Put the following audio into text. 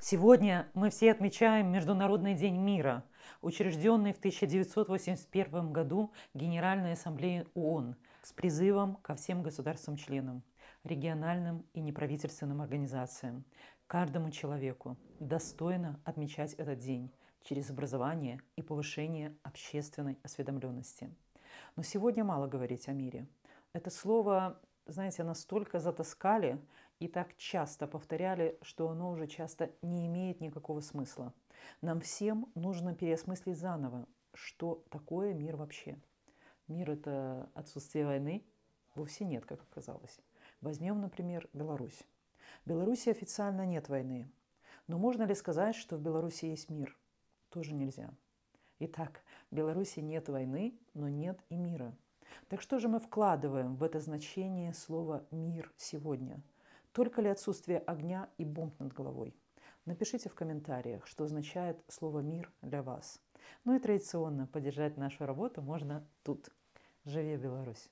Сегодня мы все отмечаем Международный день мира, учрежденный в 1981 году Генеральной Ассамблеей ООН с призывом ко всем государствам-членам, региональным и неправительственным организациям, каждому человеку достойно отмечать этот день через образование и повышение общественной осведомленности. Но сегодня мало говорить о мире. Это слово, знаете, настолько затаскали, и так часто повторяли, что оно уже часто не имеет никакого смысла. Нам всем нужно переосмыслить заново, что такое мир вообще. Мир – это отсутствие войны? Вовсе нет, как оказалось. Возьмем, например, Беларусь. В Беларуси официально нет войны. Но можно ли сказать, что в Беларуси есть мир? Тоже нельзя. Итак, в Беларуси нет войны, но нет и мира. Так что же мы вкладываем в это значение слова «мир» сегодня – только ли отсутствие огня и бомб над головой? Напишите в комментариях, что означает слово «мир» для вас. Ну и традиционно поддержать нашу работу можно тут. Живи Беларусь!